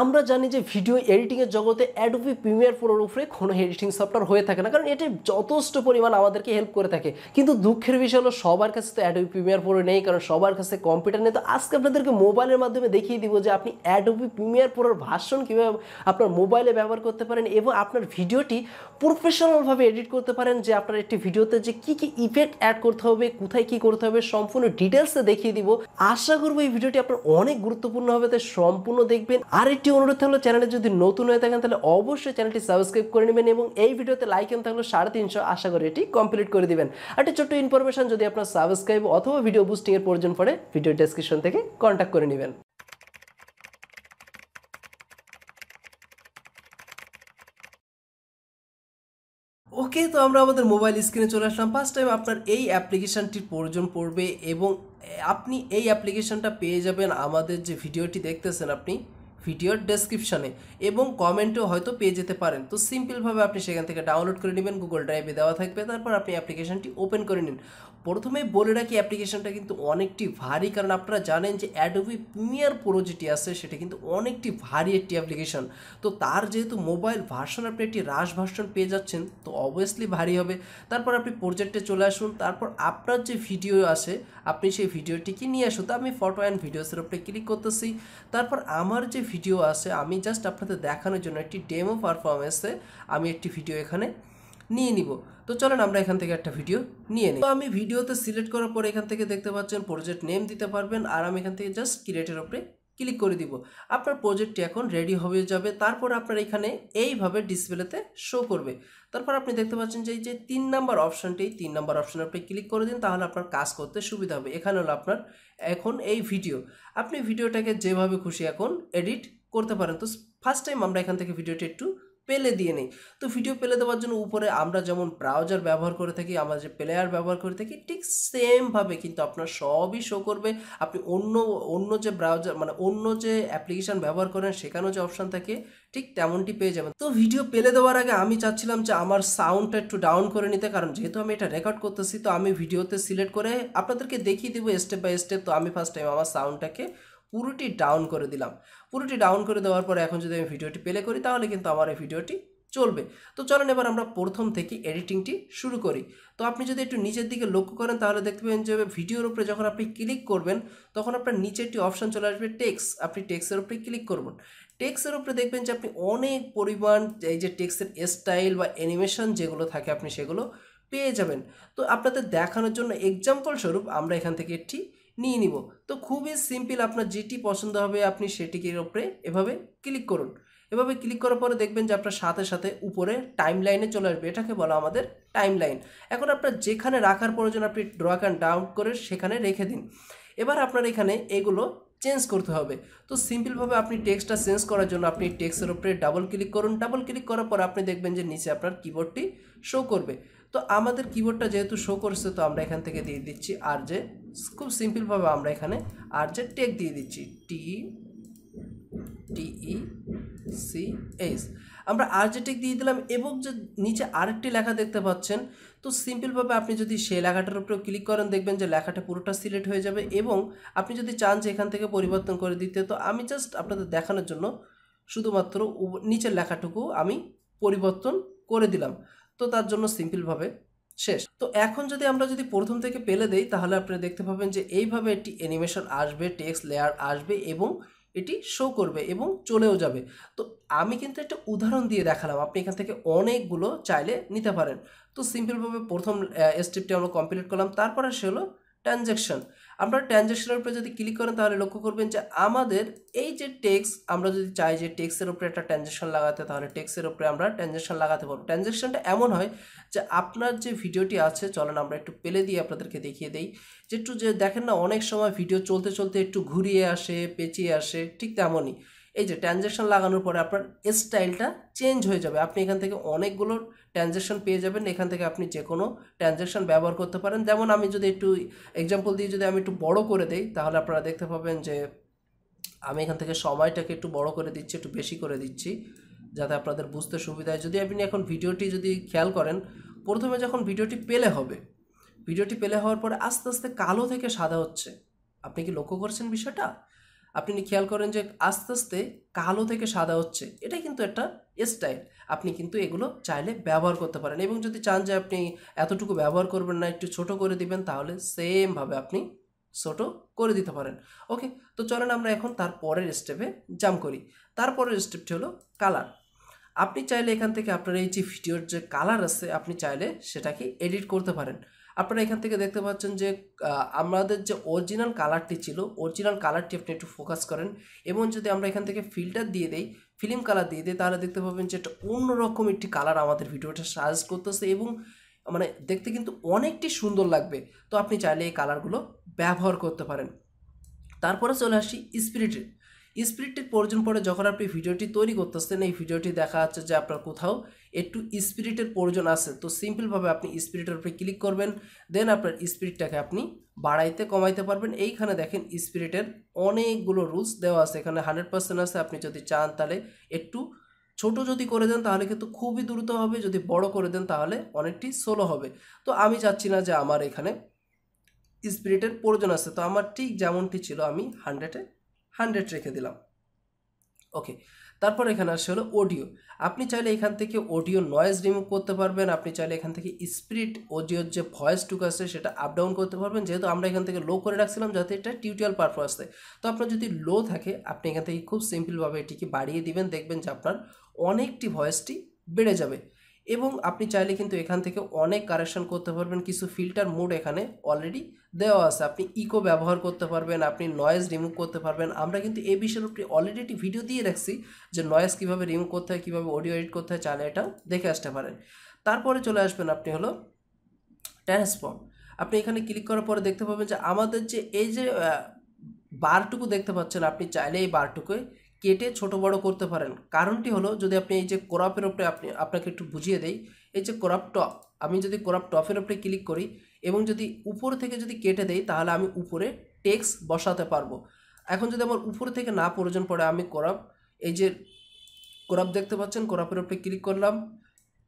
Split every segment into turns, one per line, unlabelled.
আমরা জানি যে ভিডিও এডিটিংয়ের জগতে অ্যাডোবি প্রিমিয়ার প্রোর উপরে কোনো এডিটিং সফটওয়্যার হয়ে থাকে না কারণ এটি যথেষ্ট পরিমাণ আমাদেরকে হেল্প করে থাকে কিন্তু দুঃখের বিষয় হলো সবার কাছে তো অ্যাডোবি প্রিমিয়ার প্রো নেই কারণ সবার কাছে কম্পিউটার নেই তো আজকে আপনাদেরকে মোবাইলের মাধ্যমে দেখিয়ে দিব যে আপনি অ্যাডোবি প্রিমিয়ার প্রোর ভাষণ কীভাবে আপনার মোবাইলে ব্যবহার করতে পারেন এবং আপনার ভিডিওটি প্রফেশনালভাবে এডিট করতে পারেন যে আপনার একটি ভিডিওতে যে কী কী ইফেক্ট অ্যাড করতে হবে কোথায় কী করতে হবে সম্পূর্ণ ডিটেলসে দেখিয়ে দিব আশা করবো এই ভিডিওটি আপনার অনেক গুরুত্বপূর্ণ হবে তাই সম্পূর্ণ দেখবেন আর আরেকটি অনুরোধ থাকলো চ্যানেলে যদি নতুন হয়ে থাকেন তাহলে অবশ্যই চ্যানেলটি সাবস্ক্রাইব করে নেবেন এবং এই ভিডিওতে লাইক এন থাকলো সাড়ে তিনশো আশা করি এটি কমপ্লিট করে দিবেন একটা ছোট্ট ইনফরমেশন যদি আপনার সাবস্ক্রাইব অথবা ভিডিও বুস্টিংয়ের প্রয়োজন পড়ে ভিডিও ডেসক্রিপশন থেকে কন্ট্যাক্ট করে নেবেন ওকে তো আমরা আমাদের মোবাইল স্ক্রিনে চলে আসলাম ফার্স্ট টাইম আপনার এই অ্যাপ্লিকেশানটির প্রয়োজন পড়বে এবং আপনি এই অ্যাপ্লিকেশানটা পেয়ে যাবেন আমাদের যে ভিডিওটি দেখতেছেন আপনি ভিডিওর ডেসক্রিপশনে এবং কমেন্টেও হয়তো পেয়ে যেতে পারেন তো সিম্পলভাবে আপনি সেখান থেকে ডাউনলোড করে নেবেন গুগল ড্রাইভে দেওয়া থাকবে তারপর আপনি অ্যাপ্লিকেশানটি ওপেন করে নিন প্রথমে বলে রাখি অ্যাপ্লিকেশনটা কিন্তু অনেকটি ভারী কারণ আপনারা জানেন যে অ্যাডোবি প্রিমিয়ার প্রো যেটি আছে সেটা কিন্তু অনেকটি ভারী একটি অ্যাপ্লিকেশন তো তার যেহেতু মোবাইল ভার্সন আপনি একটি রাশ ভার্সন পেয়ে যাচ্ছেন তো অবভিয়াসলি ভারী হবে তারপর আপনি প্রজেক্টে চলে আসুন তারপর আপনার যে ভিডিও আছে আপনি সেই ভিডিওটি কি নিয়ে আসুন তো আমি ফটো অ্যান্ড ভিডিওসের উপরে ক্লিক করতেছি তারপর আমার যে ভিডিও আছে আমি জাস্ট আপনাদের দেখানোর জন্য একটি ডেমো পারফরমেন্সে আমি একটি ভিডিও এখানে নিয়ে নিব তো চলেন আমরা এখান থেকে একটা ভিডিও নিয়ে নিই তো আমি ভিডিওতে সিলেক্ট করার পর এখান থেকে দেখতে পাচ্ছেন প্রজেক্ট নেম দিতে পারবেন আর আমি এখান থেকে জাস্ট ক্রিয়েটের ওপরে ক্লিক করে দিব আপনার প্রজেক্টটি এখন রেডি হয়ে যাবে তারপর আপনার এখানে এইভাবে ডিসপ্লেতে শো করবে তারপর আপনি দেখতে পাচ্ছেন যে এই যে তিন নাম্বার অপশানটি তিন নাম্বার অপশানে আপনি ক্লিক করে দিন তাহলে আপনার কাজ করতে সুবিধা হবে এখানে হলো আপনার এখন এই ভিডিও আপনি ভিডিওটাকে যেভাবে খুশি এখন এডিট করতে পারেন তো ফার্স্ট টাইম আমরা এখান থেকে ভিডিওটা একটু পেলে দিয়ে নেই তো ভিডিও পেলে দেওয়ার জন্য উপরে আমরা যেমন ব্রাউজার ব্যবহার করে থাকি আমরা যে প্লেয়ার ব্যবহার করে থাকি ঠিক সেমভাবে কিন্তু আপনার সবই শো করবে আপনি অন্য অন্য যে ব্রাউজার মানে অন্য যে অ্যাপ্লিকেশান ব্যবহার করেন সেখানেও যে অপশান থাকে ঠিক তেমনটি পেয়ে যাবেন তো ভিডিও পেলে দেওয়ার আগে আমি চাচ্ছিলাম যে আমার সাউন্ডটা একটু ডাউন করে নিতে কারণ যেহেতু আমি এটা রেকর্ড করতেছি তো আমি ভিডিওতে সিলেক্ট করে আপনাদেরকে দেখিয়ে দেবো স্টেপ বাই স্টেপ তো আমি ফার্স্ট টাইম আমার সাউন্ডটাকে পুরোটি ডাউন করে দিলাম পুরোটি ডাউন করে দেওয়ার পরে এখন যদি আমি ভিডিওটি প্লে করি তাহলে কিন্তু আমার এই ভিডিওটি চলবে তো চলেন এবার আমরা প্রথম থেকে এডিটিংটি শুরু করি তো আপনি যদি একটু নিচের দিকে লক্ষ্য করেন তাহলে দেখতে যে ভিডিওর উপরে যখন আপনি ক্লিক করবেন তখন আপনার নিচে একটি অপশান চলে আসবে টেক্স আপনি টেক্সের উপরে ক্লিক করবেন টেক্সের উপরে দেখবেন যে আপনি অনেক পরিমাণ এই যে টেক্সের স্টাইল বা অ্যানিমেশন যেগুলো থাকে আপনি সেগুলো পেয়ে যাবেন তো আপনাদের দেখানোর জন্য এক্সাম্পল স্বরূপ আমরা এখান থেকে একটি নিয়ে নিব তো খুবই সিম্পল আপনার যেটি পছন্দ হবে আপনি সেটির ওপরে এভাবে ক্লিক করুন এভাবে ক্লিক করার পরে দেখবেন যে আপনার সাথে সাথে উপরে টাইম লাইনে চলে আসবে এটাকে বলা আমাদের টাইম লাইন এখন আপনার যেখানে রাখার প্রয়োজন আপনি অ্যান্ড ডাউন করে সেখানে রেখে দিন এবার আপনার এখানে এগুলো চেঞ্জ করতে হবে তো সিম্পলভাবে আপনি টেক্সটটা চেঞ্জ করার জন্য আপনি টেক্সের উপরে ডাবল ক্লিক করুন ডাবল ক্লিক করার পর আপনি দেখবেন যে নিচে আপনার কিবোর্ডটি শো করবে তো আমাদের কিবোর্ডটা যেহেতু শো করছে তো আমরা এখান থেকে দিয়ে দিচ্ছি আর যে খুব সিম্পলভাবে আমরা এখানে আর যে টেক দিয়ে দিচ্ছি টি টিই সি এস আমরা আর টেক দিয়ে দিলাম এবং যে নিচে আরেকটি লেখা দেখতে পাচ্ছেন তো সিম্পলভাবে আপনি যদি সেই লেখাটার উপরেও ক্লিক করেন দেখবেন যে লেখাটা পুরোটা সিলেক্ট হয়ে যাবে এবং আপনি যদি চান যে এখান থেকে পরিবর্তন করে দিতে তো আমি জাস্ট আপনাদের দেখানোর জন্য শুধুমাত্র নিচের লেখাটুকু আমি পরিবর্তন করে দিলাম তো তার জন্য সিম্পলভাবে শেষ তো এখন যদি আমরা যদি প্রথম থেকে পেলে দেই তাহলে আপনি দেখতে পাবেন যে এইভাবে একটি অ্যানিমেশন আসবে টেক্সট লেয়ার আসবে এবং এটি শো করবে এবং চলেও যাবে তো আমি কিন্তু একটা উদাহরণ দিয়ে দেখালাম আপনি এখান থেকে অনেকগুলো চাইলে নিতে পারেন তো সিম্পলভাবে প্রথম স্টেপটি আমরা কমপ্লিট করলাম তারপরে সে হলো ট্রানজ্যাকশন আপনারা ট্রানজ্যাকশনের উপরে যদি ক্লিক করেন তাহলে লক্ষ্য করবেন যে আমাদের এই যে টেক্স আমরা যদি চাই যে টেক্সের উপরে একটা ট্রানজ্যাকশন লাগাতে তাহলে টেক্সের উপরে আমরা ট্রানজ্যাকশন লাগাতে পারবো ট্রানজ্যাকশনটা এমন হয় যে আপনার যে ভিডিওটি আছে চলেন আমরা একটু পেলে দিয়ে আপনাদেরকে দেখিয়ে দেই যে একটু যে দেখেন না অনেক সময় ভিডিও চলতে চলতে একটু ঘুরিয়ে আসে পেঁচিয়ে আসে ঠিক তেমনই এই যে ট্রানজেকশন লাগানোর পরে আপনার স্টাইলটা চেঞ্জ হয়ে যাবে আপনি এখান থেকে অনেকগুলো ট্রানজেকশন পেয়ে যাবেন এখান থেকে আপনি যে কোনো ট্রানজ্যাকশন ব্যবহার করতে পারেন যেমন আমি যদি একটু এক্সাম্পল দিয়ে যদি আমি একটু বড় করে দেই তাহলে আপনারা দেখতে পাবেন যে আমি এখান থেকে সময়টাকে একটু বড় করে দিচ্ছি একটু বেশি করে দিচ্ছি যাতে আপনাদের বুঝতে সুবিধা হয় যদি আপনি এখন ভিডিওটি যদি খেয়াল করেন প্রথমে যখন ভিডিওটি পেলে হবে ভিডিওটি পেলে হওয়ার পরে আস্তে আস্তে কালো থেকে সাদা হচ্ছে আপনি কি লক্ষ্য করছেন বিষয়টা আপনি খেয়াল করেন যে আস্তে আস্তে কালো থেকে সাদা হচ্ছে এটাই কিন্তু একটা স্টাইল আপনি কিন্তু এগুলো চাইলে ব্যবহার করতে পারেন এবং যদি চান যে আপনি এতটুকু ব্যবহার করবেন না একটু ছোট করে দিবেন তাহলে সেমভাবে আপনি ছোট করে দিতে পারেন ওকে তো চলেন আমরা এখন তার পরের স্টেপে জাম করি তারপরের স্টেপটি হলো কালার আপনি চাইলে এখান থেকে আপনার এই যে ভিডিওর যে কালার আছে আপনি চাইলে সেটাকে এডিট করতে পারেন আপনারা এখান থেকে দেখতে পাচ্ছেন যে আমাদের যে অরিজিনাল কালারটি ছিল অরিজিনাল কালারটি আপনি একটু ফোকাস করেন এবং যদি আমরা এখান থেকে ফিল্টার দিয়ে দেই ফিল্ম কালার দিয়ে দিই তাহলে দেখতে পাবেন যে একটা অন্যরকম একটি কালার আমাদের ভিডিওটা সাজ করতেছে এবং মানে দেখতে কিন্তু অনেকটি সুন্দর লাগবে তো আপনি চাইলে এই কালারগুলো ব্যবহার করতে পারেন তারপরে চলে আসি স্পিরিটের স্পিরিটের প্রয়োজন পড়ে যখন আপনি ভিডিওটি তৈরি করতেছেন এই ভিডিওটি দেখা যাচ্ছে যে আপনার কোথাও একটু স্পিরিটের প্রয়োজন আছে তো সিম্পলভাবে আপনি স্পিরিটের উপরে ক্লিক করবেন দেন আপনার স্পিরিটটাকে আপনি বাড়াইতে কমাইতে পারবেন এইখানে দেখেন স্পিরিটের অনেকগুলো রুলস দেওয়া আছে এখানে হান্ড্রেড পার্সেন্ট আছে আপনি যদি চান তাহলে একটু ছোট যদি করে দেন তাহলে কিন্তু খুবই দ্রুত হবে যদি বড় করে দেন তাহলে অনেকটি সোলো হবে তো আমি চাচ্ছি না যে আমার এখানে স্পিরিটের প্রয়োজন আছে তো আমার ঠিক যেমনটি ছিল আমি হান্ড্রেডে হান্ড্রেড রেখে দিলাম ওকে তারপর এখানে আসে হলো অডিও আপনি চাইলে এখান থেকে অডিও নয়েজ রিমুভ করতে পারবেন আপনি চাইলে এখান থেকে স্পিরিট অডিওর যে ভয়েসটুকু আছে সেটা আপ ডাউন করতে পারবেন যেহেতু আমরা এখান থেকে লো করে রাখছিলাম যাতে এটা টিউটোরিয়াল পারপাস থাকে তো আপনার যদি লো থাকে আপনি এখান থেকে খুব সিম্পলভাবে এটিকে বাড়িয়ে দিবেন দেখবেন যে আপনার অনেকটি ভয়েসটি বেড়ে যাবে এবং আপনি চাইলে কিন্তু এখান থেকে অনেক কারেকশন করতে পারবেন কিছু ফিল্টার মোড এখানে অলরেডি দেওয়া আছে আপনি ইকো ব্যবহার করতে পারবেন আপনি নয়েজ রিমুভ করতে পারবেন আমরা কিন্তু এই বিষয়ের উপরে অলরেডি একটি ভিডিও দিয়ে রাখছি যে নয়েজ কীভাবে রিমুভ করতে হয় কীভাবে অডিও এডিট করতে হয় চাইলে এটাও দেখে আসতে পারেন তারপরে চলে আসবেন আপনি হলো ট্রান্সফর্ম আপনি এখানে ক্লিক করার পরে দেখতে পাবেন যে আমাদের যে এই যে বারটুকু দেখতে পাচ্ছেন আপনি চাইলে এই বারটুকুই কেটে ছোট বড় করতে পারেন কারণটি হলো যদি আপনি এই যে ক্রপের ওপরে আপনি আপনাকে একটু বুঝিয়ে দেই এই যে ক্রপ টপ আমি যদি ক্রপ টপের ওপরে ক্লিক করি এবং যদি উপর থেকে যদি কেটে দেই তাহলে আমি উপরে টেক্স বসাতে পারবো এখন যদি আমার উপর থেকে না প্রয়োজন পড়ে আমি ক্রপ এই যে ক্রপ দেখতে পাচ্ছেন ক্রপের ওপরে ক্লিক করলাম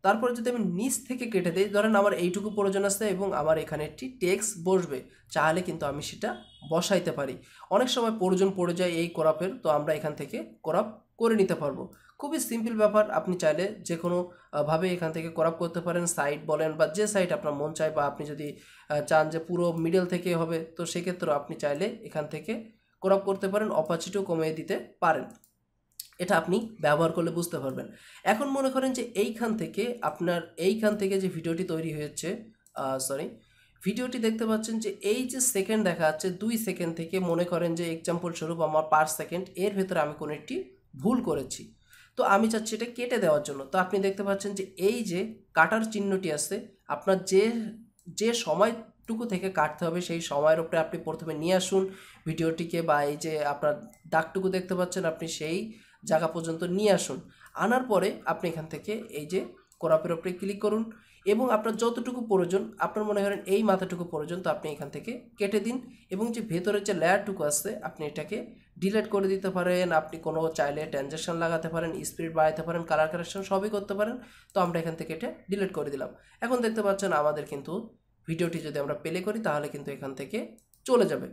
তারপরে যদি আমি নিচ থেকে কেটে দিই ধরেন আমার এইটুকু প্রয়োজন আছে এবং আমার এখানে একটি টেক্স বসবে চাহলে কিন্তু আমি সেটা বসাইতে পারি অনেক সময় প্রয়োজন পড়ে যায় এই করাপের তো আমরা এখান থেকে করাপ করে নিতে পারবো খুবই সিম্পল ব্যাপার আপনি চাইলে যে কোনোভাবে এখান থেকে করাপ করতে পারেন সাইড বলেন বা যে সাইড আপনার মন চায় বা আপনি যদি চান যে পুরো মিডল থেকে হবে তো সেক্ষেত্রেও আপনি চাইলে এখান থেকে করাপ করতে পারেন অপাচিটিও কমিয়ে দিতে পারেন এটা আপনি ব্যবহার করলে বুঝতে পারবেন এখন মনে করেন যে এইখান থেকে আপনার এইখান থেকে যে ভিডিওটি তৈরি হয়েছে সরি ভিডিওটি দেখতে পাচ্ছেন যে এই যে সেকেন্ড দেখা যাচ্ছে দুই সেকেন্ড থেকে মনে করেন যে এক্সাম্পল স্বরূপ আমার পার সেকেন্ড এর ভেতরে আমি কোনো একটি ভুল করেছি তো আমি চাচ্ছি এটা কেটে দেওয়ার জন্য তো আপনি দেখতে পাচ্ছেন যে এই যে কাটার চিহ্নটি আছে আপনার যে যে সময়টুকু থেকে কাটতে হবে সেই সময়ের উপরে আপনি প্রথমে নিয়ে আসুন ভিডিওটিকে বা এই যে আপনার দাগটুকু দেখতে পাচ্ছেন আপনি সেই জায়গা পর্যন্ত নিয়ে আসুন আনার পরে আপনি এখান থেকে এই যে করাপের ওপরে ক্লিক করুন এবং আপনার যতটুকু প্রয়োজন আপনার মনে করেন এই মাথাটুকু প্রয়োজন তো আপনি এখান থেকে কেটে দিন এবং যে ভেতরের যে লেয়ারটুকু আছে আপনি এটাকে ডিলেট করে দিতে পারেন আপনি কোনো চাইলে ট্রানজ্যাকশন লাগাতে পারেন স্পিড বাড়াতে পারেন কালার কারেকশন সবই করতে পারেন তো আমরা এখান থেকে এটা ডিলেট করে দিলাম এখন দেখতে পাচ্ছেন আমাদের কিন্তু ভিডিওটি যদি আমরা প্লে করি তাহলে কিন্তু এখান থেকে চলে যাবে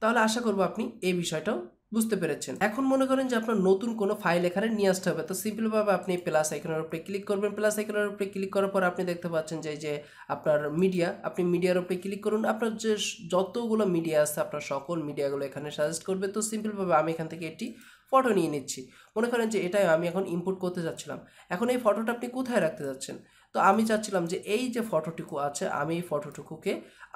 তাহলে আশা করব আপনি এই বিষয়টাও বুঝতে পেরেছেন এখন মনে করেন যে আপনার নতুন কোনো ফাইল এখানে নিয়ে আসতে হবে তো সিম্পলভাবে আপনি প্লাস আইকনের উপরে ক্লিক করবেন প্লাস আইকনের উপরে ক্লিক করার পর আপনি দেখতে পাচ্ছেন যে যে আপনার মিডিয়া আপনি মিডিয়ার উপরে ক্লিক করুন আপনার যে যতগুলো মিডিয়া আছে আপনার সকল মিডিয়াগুলো এখানে সাজেস্ট করবে তো সিম্পলভাবে আমি এখান থেকে এটি ফটো নিয়ে নিচ্ছি মনে করেন যে এটাই আমি এখন ইম্পোর্ট করতে যাচ্ছিলাম এখন এই ফটোটা আপনি কোথায় রাখতে যাচ্ছেন তো আমি চাচ্ছিলাম যে এই যে ফটোটুকু আছে আমি এই ফটোটুকুকে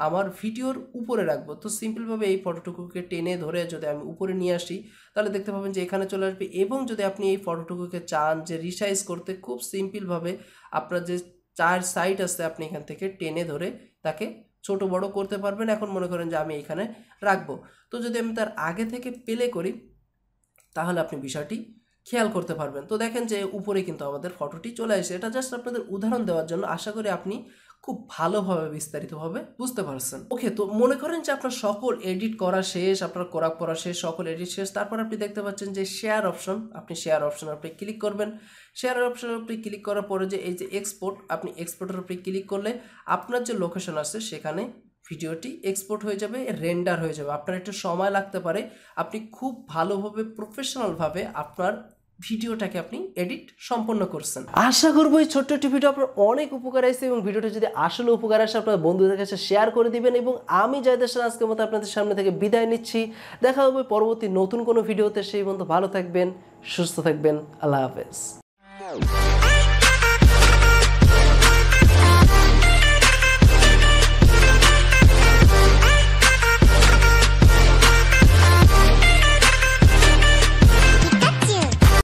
আমার ভিডিওর উপরে রাখবো তো সিম্পলভাবে এই ফটোটুকুকে টেনে ধরে যদি আমি উপরে নিয়ে আসি তাহলে দেখতে পাবেন যে এখানে চলে আসবে এবং যদি আপনি এই ফটোটুকুকে চান যে রিসাইজ করতে খুব সিম্পলভাবে আপনার যে চার সাইড আছে আপনি এখান থেকে টেনে ধরে তাকে ছোট বড় করতে পারবেন এখন মনে করেন যে আমি এখানে রাখবো তো যদি আমি তার আগে থেকে পেলে করি তাহলে আপনি বিষয়টি খেয়াল করতে পারবেন তো দেখেন যে উপরে কিন্তু আমাদের ফটোটি চলে আসে এটা জাস্ট আপনাদের উদাহরণ দেওয়ার জন্য আশা করি আপনি খুব ভালোভাবে বিস্তারিতভাবে বুঝতে পারছেন ওকে তো মনে করেন যে আপনার সকল এডিট করা শেষ আপনার করা পড়া শেষ সকল এডিট শেষ তারপর আপনি দেখতে পাচ্ছেন যে শেয়ার অপশন আপনি শেয়ার অপশন আপনি ক্লিক করবেন শেয়ার অপশনের উপরে ক্লিক করার পরে যে এই যে এক্সপোর্ট আপনি এক্সপোর্টের উপরে ক্লিক করলে আপনার যে লোকেশন আছে সেখানে ভিডিওটি এক্সপোর্ট হয়ে যাবে রেন্ডার হয়ে যাবে আপনার একটু সময় লাগতে পারে আপনি খুব ভালোভাবে প্রফেশনালভাবে আপনার ভিডিওটাকে আপনি এডিট সম্পন্ন করছেন আশা করবো এই ছোট্ট একটি ভিডিও আপনার অনেক উপকার আসছে এবং ভিডিওটা যদি আসলে উপকার আসে আপনার বন্ধুদের কাছে শেয়ার করে দিবেন এবং আমি যাদের সাথে আজকের মতো আপনাদের সামনে থেকে বিদায় নিচ্ছি দেখা হবে পরবর্তী নতুন কোনো ভিডিওতে সেই বন্ধু ভালো থাকবেন সুস্থ থাকবেন আল্লাহ হাফেজ